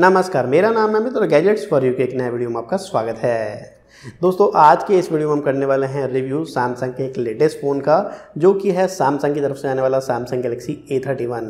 नमस्कार मेरा नाम है मित्र तो गैजेट्स फॉर यू के एक नए वीडियो में आपका स्वागत है दोस्तों आज के इस वीडियो में हम करने वाले हैं रिव्यू सैमसंग के एक लेटेस्ट फ़ोन का जो कि है सैमसंग की तरफ से आने वाला Samsung Galaxy A thirty one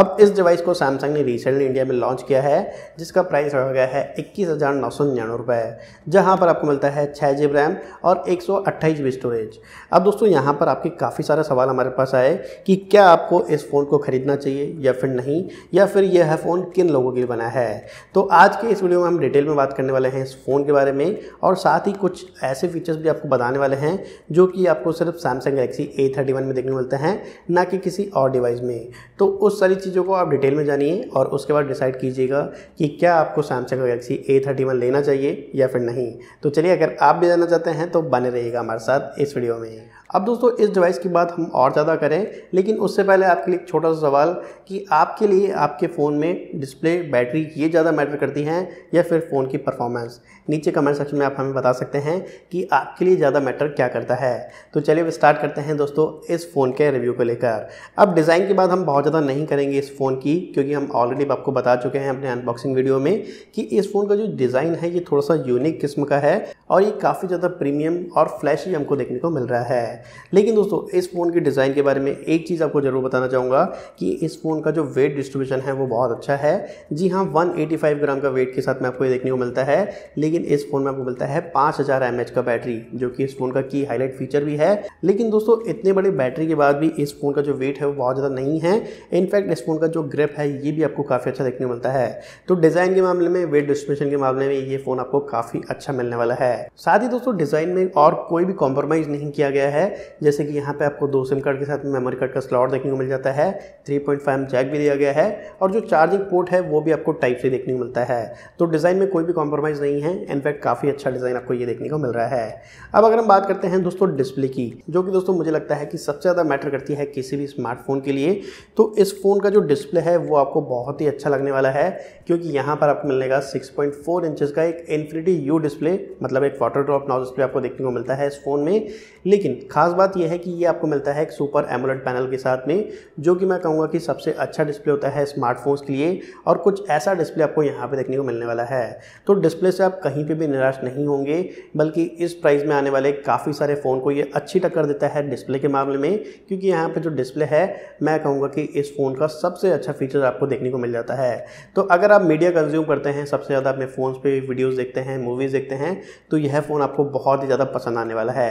अब इस डिवाइस को सैमसंग ने रिसेंटली इंडिया में लॉन्च किया है जिसका प्राइस रखा गया है इक्कीस हज़ार नौ सौ निन्यानवे रुपये जहाँ पर आपको मिलता है छः जी रैम और एक सौ अट्ठाईस जी बी स्टोरेज अब दोस्तों यहाँ पर आपके काफ़ी सारे सवाल हमारे पास आए कि क्या आपको इस फ़ोन को ख़रीदना चाहिए या फिर नहीं या फिर यह फ़ोन किन लोगों के लिए बना है तो आज के इस वीडियो में हम डिटेल में बात करने वाले हैं इस फ़ोन के बारे में और साथ ही ही कुछ ऐसे फीचर्स भी आपको बताने वाले हैं जो कि आपको सिर्फ Samsung Galaxy A thirty one में देखने को मिलते हैं ना कि किसी और डिवाइस में तो उस सारी चीज़ों को आप डिटेल में जानिए और उसके बाद डिसाइड कीजिएगा कि क्या आपको Samsung Galaxy A thirty one लेना चाहिए या फिर नहीं तो चलिए अगर आप भी जानना चाहते हैं तो बने रहिएगा हमारे साथ इस वीडियो में अब दोस्तों इस डिवाइस की बात हम और ज़्यादा करें लेकिन उससे पहले आपके लिए एक छोटा सा सवाल कि आपके लिए आपके फ़ोन में डिस्प्ले बैटरी ये ज़्यादा मैटर करती हैं या फिर फ़ोन की परफॉर्मेंस नीचे कमेंट सेक्शन में आप हमें बता सकते हैं कि आपके लिए ज़्यादा मैटर क्या करता है तो चलिए स्टार्ट करते हैं दोस्तों इस फ़ोन के रिव्यू को लेकर अब डिज़ाइन की बात हम बहुत ज़्यादा नहीं करेंगे इस फ़ोन की क्योंकि हम ऑलरेडी आपको बता चुके हैं अपने अनबॉक्सिंग वीडियो में कि इस फ़ोन का जो डिज़ाइन है ये थोड़ा सा यूनिक किस्म का है और ये काफ़ी ज़्यादा प्रीमियम और फ्लैशी हमको देखने को मिल रहा है लेकिन दोस्तों इस फ़ोन के डिज़ाइन के बारे में एक चीज़ आपको ज़रूर बताना चाहूँगा कि इस फ़ोन का जो वेट डिस्ट्रीब्यूशन है वो बहुत अच्छा है जी हाँ 185 ग्राम का वेट के साथ में आपको ये देखने को मिलता है लेकिन इस फ़ोन में आपको मिलता है पाँच हज़ार का बैटरी जो कि इस फ़ोन का की हाईलाइट फीचर भी है लेकिन दोस्तों इतने बड़े बैटरी के बाद भी इस फ़ोन का जो वेट है वो बहुत ज़्यादा नहीं है इनफैक्ट इस फ़ोन का जो ग्रिप है ये भी आपको काफ़ी अच्छा देखने को मिलता है तो डिज़ाइन के मामले में वेट डिस्ट्रीब्यूशन के मामले में ये फ़ोन आपको काफ़ी अच्छा मिलने वाला है साथ ही दोस्तों डिज़ाइन में और कोई भी कॉम्प्रोमाइज़ नहीं किया गया है जैसे कि यहाँ पे आपको दो सिम कार्ड के साथ मेमोरी कार्ड का स्लॉट देखने को मिल जाता है 3.5 पॉइंट जैक भी दिया गया है और जो चार्जिंग पोर्ट है वो भी आपको टाइप से देखने को मिलता है तो डिज़ाइन में कोई भी कॉम्प्रोमाइज़ नहीं है इनफैक्ट काफ़ी अच्छा डिज़ाइन आपको ये देखने को मिल रहा है अब अगर हम बात करते हैं दोस्तों डिस्प्ले की जो कि दोस्तों मुझे लगता है कि सबसे ज़्यादा मैटर करती है किसी भी स्मार्टफोन के लिए तो इस फ़ोन का जो डिस्प्ले है वो आपको बहुत ही अच्छा लगने वाला है क्योंकि यहाँ पर आपको मिलेगा 6.4 इंचेस का एक इन्फिनिटी यू डिस्प्ले मतलब एक वाटर ड्रॉप नाउ डिस्प्ले आपको देखने को मिलता है इस फ़ोन में लेकिन खास बात यह है कि ये आपको मिलता है एक सुपर एमोलेट पैनल के साथ में जो कि मैं कहूँगा कि सबसे अच्छा डिस्प्ले होता है स्मार्टफोन्स के लिए और कुछ ऐसा डिस्प्ले आपको यहाँ पे देखने को मिलने वाला है तो डिस्प्ले से आप कहीं पे भी निराश नहीं होंगे बल्कि इस प्राइस में आने वाले काफ़ी सारे फ़ोन को ये अच्छी टक्कर देता है डिस्प्ले के मामले में क्योंकि यहाँ पर जो डिस्प्ले है मैं कहूँगा कि इस फ़ोन का सबसे अच्छा फीचर आपको देखने को मिल जाता है तो अगर आप मीडिया कंज्यूम करते हैं सबसे ज़्यादा अपने फ़ोन पर वीडियोज़ देखते हैं मूवीज़ देखते हैं तो यह फ़ोन आपको बहुत ही ज़्यादा पसंद आने वाला है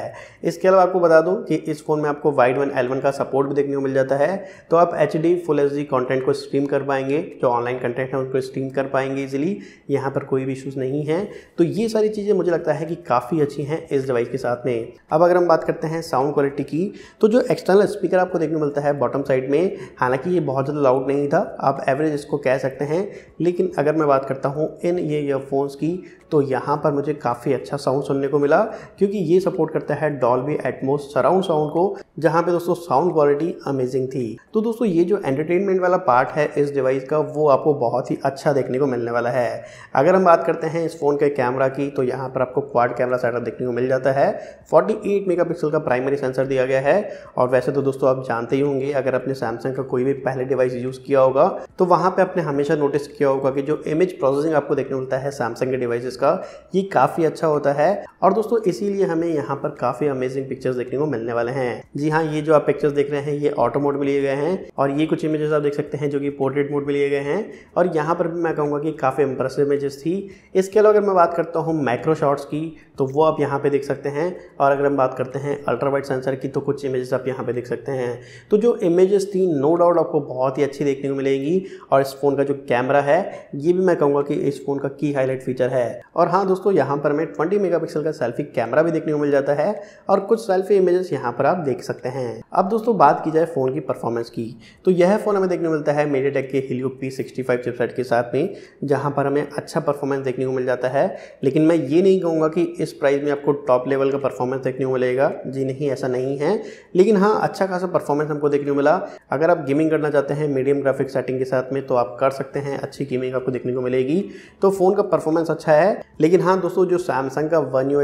इसके अलावा आपको बता बता दूं कि इस फ़ोन में आपको वाइड वन एल वन का सपोर्ट भी देखने को मिल जाता है तो आप H D full H D content को स्ट्रीम कर पाएंगे जो ऑनलाइन कंटेंट है उनको स्ट्रीम कर पाएंगे इजिली यहाँ पर कोई भी इशूज़ नहीं है तो ये सारी चीज़ें मुझे लगता है कि काफ़ी अच्छी हैं इस डिवाइस के साथ में अब अगर हम बात करते हैं साउंड क्वालिटी की तो जो एक्सटर्नल स्पीकर आपको देखने को मिलता है बॉटम साइड में हालांकि ये बहुत ज़्यादा लाउड नहीं था आप एवरेज इसको कह सकते हैं लेकिन अगर मैं बात करता हूँ इन ये ईयरफोन्स की तो यहाँ पर मुझे काफ़ी अच्छा साउंड सुनने को मिला क्योंकि ये सपोर्ट करता है डॉल्बी एटमोस सराउंड साउंड को जहाँ पे दोस्तों साउंड क्वालिटी अमेजिंग थी तो दोस्तों ये जो एंटरटेनमेंट वाला पार्ट है इस डिवाइस का वो आपको बहुत ही अच्छा देखने को मिलने वाला है अगर हम बात करते हैं इस फ़ोन के कैमरा की तो यहाँ पर आपको क्वाड कैमरा सेटअप देखने को मिल जाता है 48 मेगापिक्सल का प्राइमरी सेंसर दिया गया है और वैसे तो दोस्तों आप जानते ही होंगे अगर आपने सैमसंग का कोई भी पहले डिवाइस यूज़ किया होगा तो वहाँ पर आपने हमेशा नोटिस किया होगा कि जो इमेज प्रोसेसिंग आपको देखने को मिलता है सैमसंग के डिवाइसेस का ये काफ़ी अच्छा होता है और दोस्तों इसीलिए हमें यहाँ पर काफ़ी अमेजिंग पिक्चर्स देखने को मिलने वाले हैं जी हाँ ये जो आप पिक्चर्स देख रहे हैं ये ऑटो मोड में लिए गए हैं और ये कुछ इमेजेस आप देख सकते हैं जो कि पोर्ट्रेट मोड में लिए गए हैं और यहाँ पर भी मैं कहूँगा कि काफ़ी इंप्रेसिव इमेजेस थी इसके अलावा अगर मैं बात करता हूँ माइक्रो शॉट्स की तो वो आप यहाँ पे देख सकते हैं और अगर हम बात करते हैं अल्ट्रा वाइट सेंसर की तो कुछ इमेजेस आप यहाँ पे देख सकते हैं तो जो इमेजेस थी नो डाउट आपको बहुत ही अच्छी देखने को मिलेंगी और इस फ़ोन का जो कैमरा है ये भी मैं कहूँगा कि इस फ़ोन का की हाईलाइट फीचर है और हाँ दोस्तों यहाँ पर हमें ट्वेंटी मेगा का सेल्फी कैमरा भी देखने को मिल जाता है और कुछ सेल्फी इमेजेस यहाँ पर आप देख सकते हैं अब दोस्तों बात की जाए फ़ोन की परफॉर्मेंस की तो यह फ़ोन हमें देखने को मिलता है टेक के हिलियो पी चिपसेट के साथ में जहाँ पर हमें अच्छा परफॉर्मेंस देखने को मिल जाता है लेकिन मैं ये नहीं कहूँगा कि इस इस प्राइस में आपको टॉप लेवल का परफॉर्मेंस देखने को मिलेगा जी नहीं ऐसा नहीं है लेकिन हाँ अच्छा खासा परफॉर्मेंस हमको देखने को मिला अगर आप गेमिंग करना चाहते हैं मीडियम ग्राफिक सेटिंग के साथ में तो आप कर सकते हैं अच्छी गेमिंग आपको देखने को मिलेगी तो फ़ोन का परफॉर्मेंस अच्छा है लेकिन हाँ दोस्तों जो सैमसंग का वन यू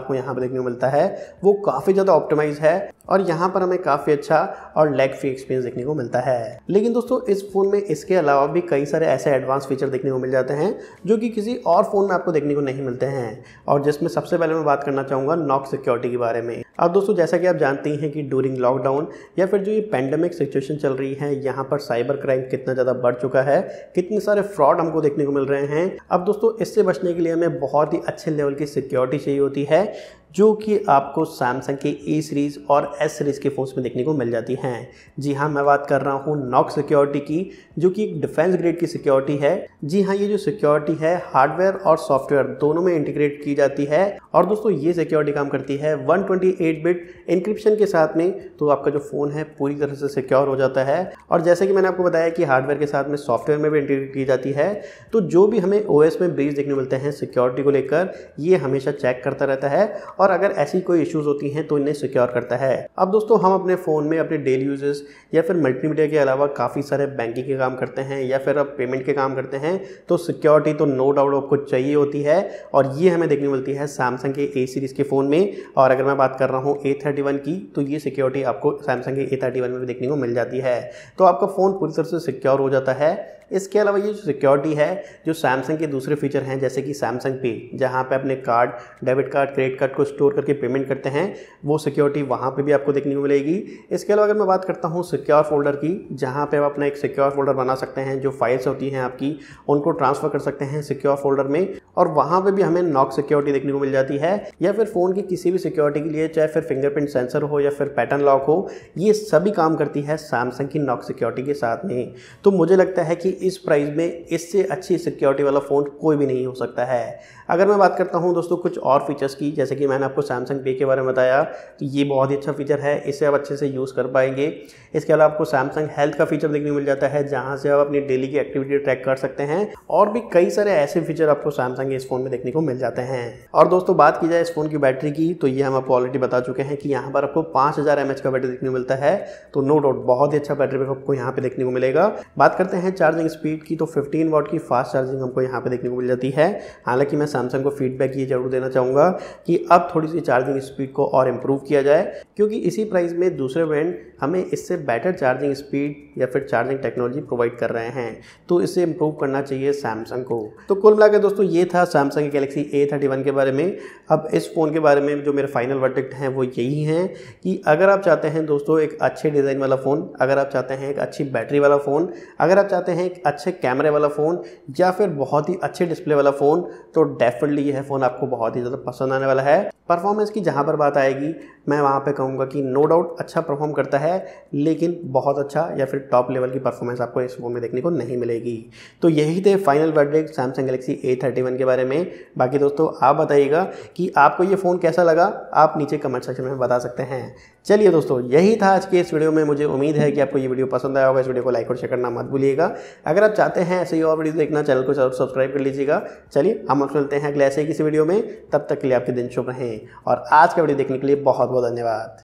आपको यहाँ पर देखने को मिलता है वो काफ़ी ज़्यादा ऑप्टिमाइज है और यहाँ पर हमें काफ़ी अच्छा और लैग फ्री एक्सपीरियंस देखने को मिलता है लेकिन दोस्तों इस फ़ोन में इसके अलावा भी कई सारे ऐसे एडवांस फीचर देखने को मिल जाते हैं जो कि किसी और फ़ोन में आपको देखने को नहीं मिलते हैं और जिस इसमें सबसे पहले मैं बात करना चाहूँगा नॉक सिक्योरिटी के बारे में अब दोस्तों जैसा कि आप जानते हैं कि डूरिंग लॉकडाउन या फिर जो ये पैंडमिक सिचुएशन चल रही है यहाँ पर साइबर क्राइम कितना ज़्यादा बढ़ चुका है कितने सारे फ्रॉड हमको देखने को मिल रहे हैं अब दोस्तों इससे बचने के लिए हमें बहुत ही अच्छे लेवल की सिक्योरिटी चाहिए होती है जो कि आपको सैमसंग e के ए सीरीज़ और एस सीरीज़ के फ़ोन्स में देखने को मिल जाती हैं जी हाँ मैं बात कर रहा हूँ नॉक सिक्योरिटी की जो कि एक डिफेंस ग्रेड की सिक्योरिटी है जी हाँ ये जो सिक्योरिटी है हार्डवेयर और सॉफ्टवेयर दोनों में इंटीग्रेट की जाती है और दोस्तों ये सिक्योरिटी काम करती है one twenty eight bit encryption के साथ में तो आपका जो फ़ोन है पूरी तरह से सिक्योर हो जाता है और जैसे कि मैंने आपको बताया कि हार्डवेयर के साथ में सॉफ्टवेयर में भी इंटीग्रेट की जाती है तो जो भी हमें ओ में ब्रीज देखने मिलते हैं सिक्योरिटी को लेकर ये हमेशा चेक करता रहता है और अगर ऐसी कोई इश्यूज़ होती हैं तो इन्हें सिक्योर करता है अब दोस्तों हम अपने फ़ोन में अपने डेली यूजेस या फिर मल्टीमीडिया के अलावा काफ़ी सारे बैंकिंग के काम करते हैं या फिर आप पेमेंट के काम करते हैं तो सिक्योरिटी तो नो डाउट आपको चाहिए होती है और ये हमें देखने मिलती है सैमसंग के ए सीरीज़ के फ़ोन में और अगर मैं बात कर रहा हूँ ए थर्टी वन की तो ये सिक्योरिटी आपको सैमसंग ए थर्टी वन में भी देखने को मिल जाती है तो आपका फ़ोन पूरी तरह से सिक्योर हो जाता है इसके अलावा ये जो सिक्योरिटी है जो सैमसंग के दूसरे फीचर हैं जैसे कि सैमसंग पे जहाँ पे अपने card debit card credit card को स्टोर करके पेमेंट करते हैं वो सिक्योरिटी वहाँ पे भी आपको देखने को मिलेगी इसके अलावा अगर मैं बात करता हूँ सिक्योर फोल्डर की जहाँ पर आप अपना एक सिक्योर फोल्डर बना सकते हैं जो फाइल्स होती हैं आपकी उनको ट्रांसफ़र कर सकते हैं सिक्योर फोल्डर में और वहाँ पर भी हमें नॉक सिक्योरिटी देखने को मिल जाती है या फिर फ़ोन की किसी भी सिक्योरिटी के लिए चाहे फिर फिंगरप्रिंट सेंसर हो या फिर पैटर्न लॉक हो ये सभी काम करती है सैमसंग की नॉक सिक्योरिटी के साथ में तो मुझे लगता है कि इस प्राइस में इससे अच्छी सिक्योरिटी वाला फ़ोन कोई भी नहीं हो सकता है अगर मैं बात करता हूँ दोस्तों कुछ और फीचर्स की जैसे कि मैंने आपको सैमसंग पे के बारे में बताया कि तो ये बहुत ही अच्छा फीचर है इसे आप अच्छे से यूज़ कर पाएंगे इसके अलावा आपको सैमसंग हेल्थ का फीचर देखने को मिल जाता है जहाँ से आप अपनी डेली की एक्टिविटी ट्रैक कर सकते हैं और भी कई सारे ऐसे फीचर आपको सैमसंग इस फ़ोन में देखने को मिल जाते हैं और दोस्तों बात की जाए इस फ़ोन की बैटरी की तो ये हम आपको ऑलरेडी बता चुके हैं कि यहाँ पर आपको पाँच हज़ार का बैटरी देखने को मिलता है तो नो डाउट बहुत ही अच्छा बैटरी बैकअप आपको यहाँ पे देखने को मिलेगा बात करते हैं चार्जिंग स्पीड की तो फिफ्टीन वॉट की फास्ट चार्जिंग हमको यहाँ पे देखने को मिल जाती है हालांकि मैं सैमसंग को फीडबैक ये जरूर देना चाहूँगा कि अब थोड़ी सी चार्जिंग स्पीड को और इम्प्रूव किया जाए क्योंकि इसी प्राइस में दूसरे ब्रांड हमें इससे बेटर चार्जिंग स्पीड या फिर चार्जिंग टेक्नोलॉजी प्रोवाइड कर रहे हैं तो इसे इम्प्रूव करना चाहिए सैमसंग को तो कुल मिलाकर दोस्तों ये था सैमसंग के गैलेक्सी ए थर्टी वन के बारे में अब इस फ़ोन के बारे में जो मेरे फाइनल वर्डिक्ट हैं वो यही हैं कि अगर आप चाहते हैं दोस्तों एक अच्छे डिज़ाइन वाला फ़ोन अगर आप चाहते हैं एक अच्छी बैटरी वाला फ़ोन अगर आप चाहते हैं एक अच्छे कैमरे वाला फ़ोन या फिर बहुत ही अच्छे डिस्प्ले वाला फ़ोन तो डेफ डेफिनेटली यह फ़ोन आपको बहुत ही ज़्यादा पसंद आने वाला है परफॉर्मेंस की जहाँ पर बात आएगी मैं वहाँ पे कहूँगा कि नो डाउट अच्छा परफॉर्म करता है लेकिन बहुत अच्छा या फिर टॉप लेवल की परफॉर्मेंस आपको इस फ़ोन में देखने को नहीं मिलेगी तो यही थे final verdict Samsung Galaxy A thirty one के बारे में बाकी दोस्तों आप बताइएगा कि आपको ये फ़ोन कैसा लगा आप नीचे कमेंट सेक्शन में बता सकते हैं चलिए दोस्तों यही था आज के इस वीडियो में मुझे उम्मीद है कि आपको ये वीडियो पसंद आया होगा इस वीडियो को लाइक और शेयर करना मत भूलिएगा अगर आप चाहते हैं ऐसे ही और वीडियो देखना चैनल को सब्सक्राइब कर लीजिएगा चलिए हम आप मिलते हैं हैं अगले ऐसे किसी वीडियो में तब तक के लिए आपके दिन शुभ रहें और आज का वीडियो देखने के लिए बहुत बहुत धन्यवाद